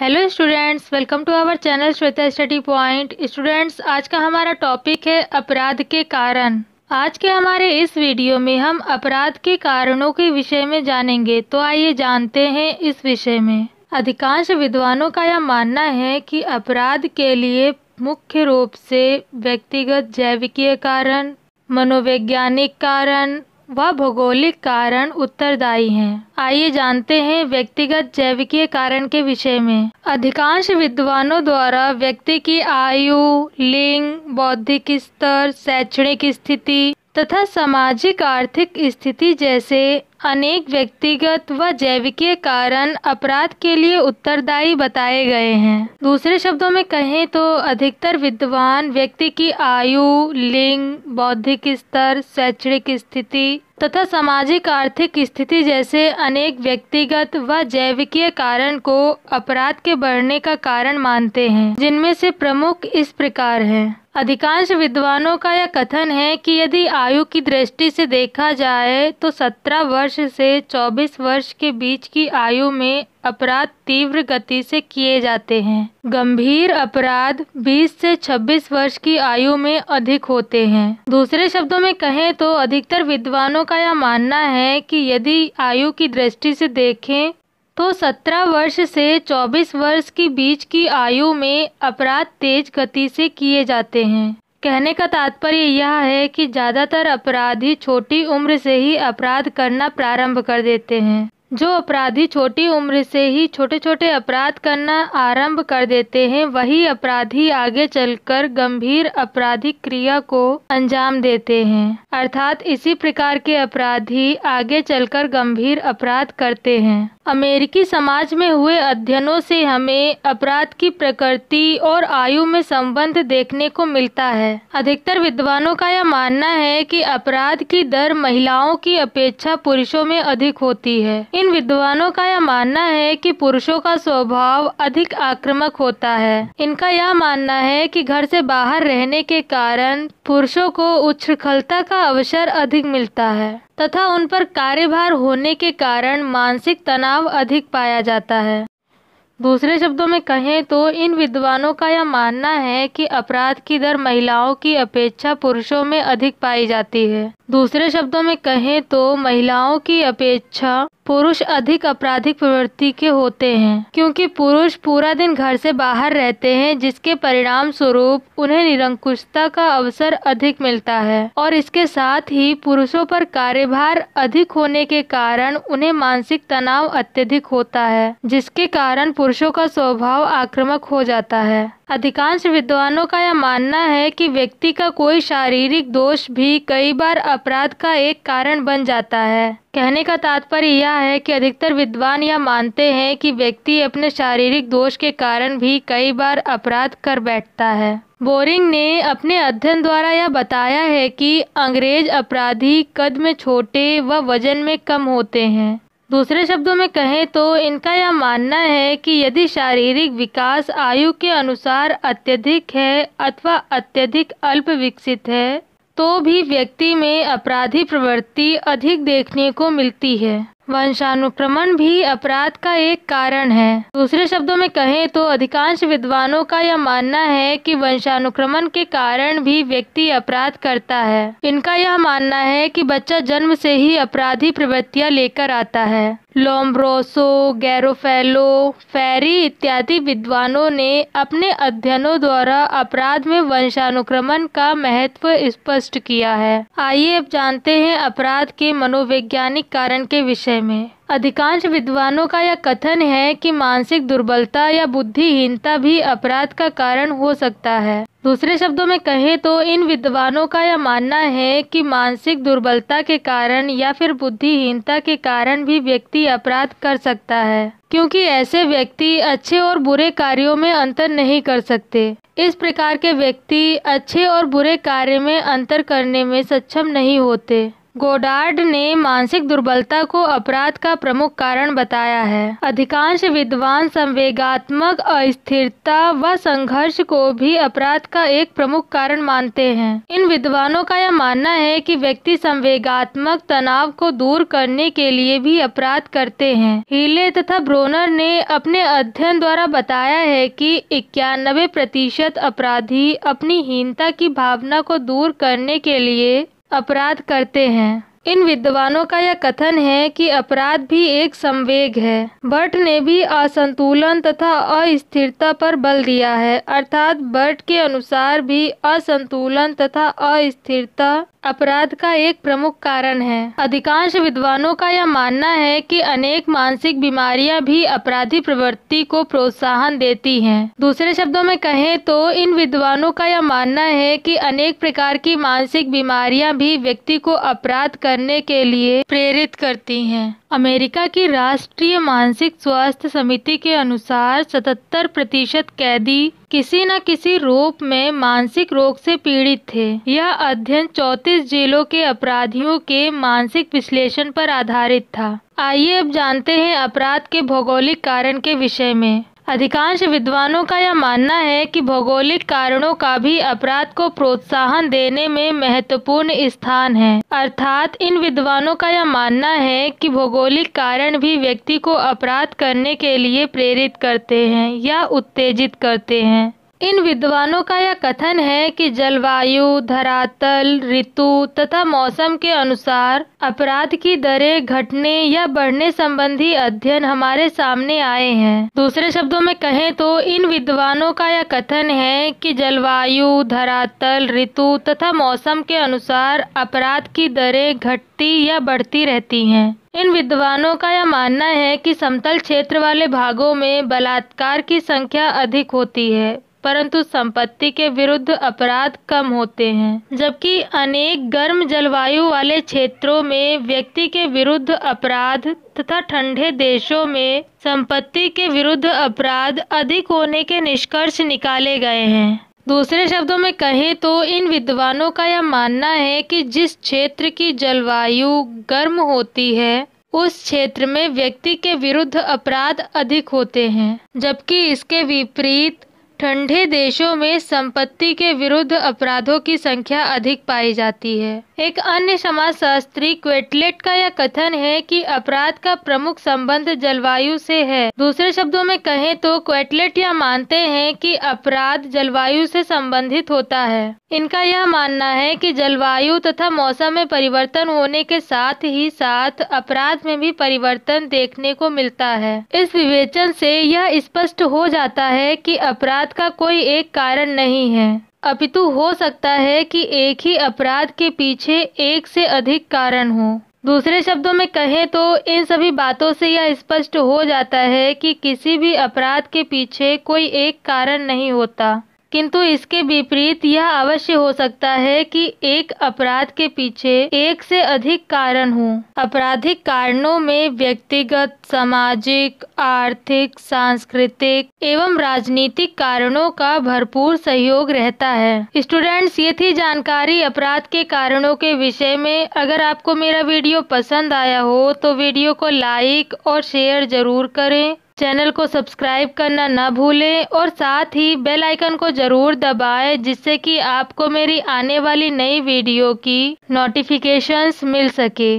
Hello students welcome to our channel Shweta study point students आज का हमारा टॉपिक है अपराध के कारण आज के हमारे इस वीडियो में हम अपराध के कारणों के विषय में जानेंगे तो आइए जानते हैं इस विषय में अधिकांश विद्वानों का यह मानना है कि अपराध के लिए मुख्य रूप से व्यक्तिगत जैविकीय कारण मनोवैज्ञानिक कारण व भौगोलिक कारण उत्तरदायी हैं। आइए जानते हैं व्यक्तिगत जैविकीय कारण के विषय में अधिकांश विद्वानों द्वारा व्यक्ति की आयु लिंग बौद्धिक स्तर शैक्षणिक स्थिति तथा सामाजिक आर्थिक स्थिति जैसे अनेक व्यक्तिगत व जैविकीय कारण अपराध के लिए उत्तरदायी बताए गए हैं दूसरे शब्दों में कहें तो अधिकतर विद्वान व्यक्ति की आयु लिंग बौद्धिक स्तर शैक्षणिक स्थिति तथा सामाजिक आर्थिक स्थिति जैसे अनेक व्यक्तिगत व जैविकीय कारण को अपराध के बढ़ने का कारण मानते हैं जिनमें से प्रमुख इस प्रकार है अधिकांश विद्वानों का यह कथन है कि यदि आयु की दृष्टि से देखा जाए तो 17 वर्ष से 24 वर्ष के बीच की आयु में अपराध तीव्र गति से किए जाते हैं गंभीर अपराध 20 से 26 वर्ष की आयु में अधिक होते हैं दूसरे शब्दों में कहें तो अधिकतर विद्वानों का यह मानना है कि यदि आयु की दृष्टि से देखें तो 17 वर्ष से 24 वर्ष के बीच की आयु में अपराध तेज गति से किए जाते हैं कहने का तात्पर्य यह है कि ज़्यादातर अपराधी छोटी उम्र से ही अपराध करना प्रारंभ कर देते हैं जो अपराधी छोटी उम्र से ही छोटे छोटे अपराध करना आरंभ कर देते हैं वही अपराधी आगे चलकर गंभीर आपराधिक क्रिया को अंजाम देते हैं अर्थात इसी प्रकार के अपराधी आगे चलकर गंभीर अपराध करते हैं अमेरिकी समाज में हुए अध्ययनों से हमें अपराध की प्रकृति और आयु में संबंध देखने को मिलता है अधिकतर विद्वानों का यह मानना है कि अपराध की दर महिलाओं की अपेक्षा पुरुषों में अधिक होती है इन विद्वानों का यह मानना है कि पुरुषों का स्वभाव अधिक आक्रामक होता है इनका यह मानना है कि घर से बाहर रहने के कारण पुरुषों को उच्छृंखलता का अवसर अधिक मिलता है तथा उन पर कार्यभार होने के कारण मानसिक तनाव अधिक पाया जाता है दूसरे शब्दों में कहें तो इन विद्वानों का यह मानना है कि अपराध की दर महिलाओं की अपेक्षा पुरुषों में अधिक पाई जाती है दूसरे शब्दों में कहें तो महिलाओं की अपेक्षा पुरुष अधिक आपराधिक प्रवृत्ति के होते हैं क्योंकि पुरुष पूरा दिन घर से बाहर रहते हैं जिसके परिणाम स्वरूप उन्हें निरंकुशता का अवसर अधिक मिलता है और इसके साथ ही पुरुषों पर कार्यभार अधिक होने के कारण उन्हें मानसिक तनाव अत्यधिक होता है जिसके कारण पुरुषों का स्वभाव आक्रामक हो जाता है अधिकांश विद्वानों का यह मानना है कि व्यक्ति का कोई शारीरिक दोष भी कई बार अपराध का एक कारण बन जाता है कहने का तात्पर्य यह है कि अधिकतर विद्वान यह मानते हैं कि व्यक्ति अपने शारीरिक दोष के कारण भी कई बार अपराध कर बैठता है बोरिंग ने अपने अध्ययन द्वारा यह बताया है कि अंग्रेज अपराधी कद में छोटे व वजन में कम होते हैं दूसरे शब्दों में कहें तो इनका यह मानना है कि यदि शारीरिक विकास आयु के अनुसार अत्यधिक है अथवा अत्यधिक अल्प विकसित है तो भी व्यक्ति में अपराधी प्रवृत्ति अधिक देखने को मिलती है वंशानुक्रमण भी अपराध का एक कारण है दूसरे शब्दों में कहें तो अधिकांश विद्वानों का यह मानना है कि वंशानुक्रमण के कारण भी व्यक्ति अपराध करता है इनका यह मानना है कि बच्चा जन्म से ही अपराधी प्रवृत्तियां लेकर आता है लोम्ब्रोसो गैरोफेलो फेरी इत्यादि विद्वानों ने अपने अध्ययनों द्वारा अपराध में वंशानुक्रमण का महत्व स्पष्ट किया है आइए अब जानते हैं अपराध के मनोवैज्ञानिक कारण के विषय विषय में अधिकांश विद्वानों का यह कथन है कि मानसिक दुर्बलता या बुद्धिहीनता भी अपराध का कारण हो सकता है दूसरे शब्दों में कहें तो इन विद्वानों का यह मानना है कि मानसिक दुर्बलता के कारण या फिर बुद्धिहीनता के कारण भी व्यक्ति अपराध कर सकता है क्योंकि ऐसे व्यक्ति अच्छे और बुरे कार्यों में अंतर नहीं कर सकते इस प्रकार के व्यक्ति अच्छे और बुरे कार्य में अंतर करने में सक्षम नहीं होते गोडार्ड ने मानसिक दुर्बलता को अपराध का प्रमुख कारण बताया है अधिकांश विद्वान संवेगात्मक अस्थिरता व संघर्ष को भी अपराध का एक प्रमुख कारण मानते हैं इन विद्वानों का यह मानना है कि व्यक्ति संवेगात्मक तनाव को दूर करने के लिए भी अपराध करते हैं हीले तथा ब्रोनर ने अपने अध्ययन द्वारा बताया है कि इक्यानबे प्रतिशत अपराधी अपनी हीनता की भावना को दूर करने के लिए अपराध करते हैं इन विद्वानों का यह कथन है कि अपराध भी एक संवेग है बर्ट ने भी असंतुलन तथा अस्थिरता पर बल दिया है अर्थात बर्ट के अनुसार भी असंतुलन तथा अस्थिरता अपराध का एक प्रमुख कारण है अधिकांश विद्वानों का यह मानना है कि अनेक मानसिक बीमारियां भी अपराधी प्रवृत्ति को प्रोत्साहन देती हैं। दूसरे शब्दों में कहें तो इन विद्वानों का यह मानना है कि अनेक प्रकार की मानसिक बीमारियां भी व्यक्ति को अपराध कर करने के लिए प्रेरित करती हैं अमेरिका की राष्ट्रीय मानसिक स्वास्थ्य समिति के अनुसार 77 प्रतिशत कैदी किसी न किसी रूप में मानसिक रोग से पीड़ित थे यह अध्ययन 34 जेलों के अपराधियों के मानसिक विश्लेषण पर आधारित था आइए अब जानते हैं अपराध के भौगोलिक कारण के विषय में अधिकांश विद्वानों का यह मानना है कि भौगोलिक कारणों का भी अपराध को प्रोत्साहन देने में महत्वपूर्ण स्थान है अर्थात इन विद्वानों का यह मानना है कि भौगोलिक कारण भी व्यक्ति को अपराध करने के लिए प्रेरित करते हैं या उत्तेजित करते हैं इन विद्वानों का यह कथन है कि जलवायु धरातल ऋतु तथा मौसम के अनुसार अपराध की दरें घटने या बढ़ने संबंधी अध्ययन हमारे सामने आए हैं दूसरे शब्दों में कहें तो इन विद्वानों का यह कथन है कि जलवायु धरातल ऋतु तथा मौसम के अनुसार अपराध की दरें घटती या बढ़ती रहती हैं इन विद्वानों का यह मानना है कि समतल क्षेत्र वाले भागों में बलात्कार की संख्या अधिक होती है परंतु संपत्ति के विरुद्ध अपराध कम होते हैं जबकि अनेक गर्म जलवायु वाले क्षेत्रों में व्यक्ति के विरुद्ध अपराध तथा ठंडे देशों में संपत्ति के विरुद्ध अपराध अधिक होने के निष्कर्ष निकाले गए हैं दूसरे शब्दों में कहें तो इन विद्वानों का यह मानना है कि जिस क्षेत्र की जलवायु गर्म होती है उस क्षेत्र में व्यक्ति के विरुद्ध अपराध अधिक होते हैं जबकि इसके विपरीत ठंडे देशों में संपत्ति के विरुद्ध अपराधों की संख्या अधिक पाई जाती है एक अन्य समाज शास्त्री क्वेटलेट का यह कथन है कि अपराध का प्रमुख संबंध जलवायु से है दूसरे शब्दों में कहें तो क्वेटलेट यह मानते हैं कि अपराध जलवायु से संबंधित होता है इनका यह मानना है कि जलवायु तथा मौसम में परिवर्तन होने के साथ ही साथ अपराध में भी परिवर्तन देखने को मिलता है इस विवेचन से यह स्पष्ट हो जाता है कि अपराध अपराध का कोई एक कारण नहीं है अपितु हो सकता है कि एक ही अपराध के पीछे एक से अधिक कारण हो दूसरे शब्दों में कहें तो इन सभी बातों से यह स्पष्ट हो जाता है कि किसी भी अपराध के पीछे कोई एक कारण नहीं होता किंतु इसके विपरीत यह अवश्य हो सकता है कि एक अपराध के पीछे एक से अधिक कारण हो आपराधिक कारणों में व्यक्तिगत सामाजिक आर्थिक सांस्कृतिक एवं राजनीतिक कारणों का भरपूर सहयोग रहता है स्टूडेंट्स ये थी जानकारी अपराध के कारणों के विषय में अगर आपको मेरा वीडियो पसंद आया हो तो वीडियो को लाइक और शेयर जरूर करें चैनल को सब्सक्राइब करना ना भूलें और साथ ही बेल आइकन को ज़रूर दबाएं जिससे कि आपको मेरी आने वाली नई वीडियो की नोटिफिकेशंस मिल सके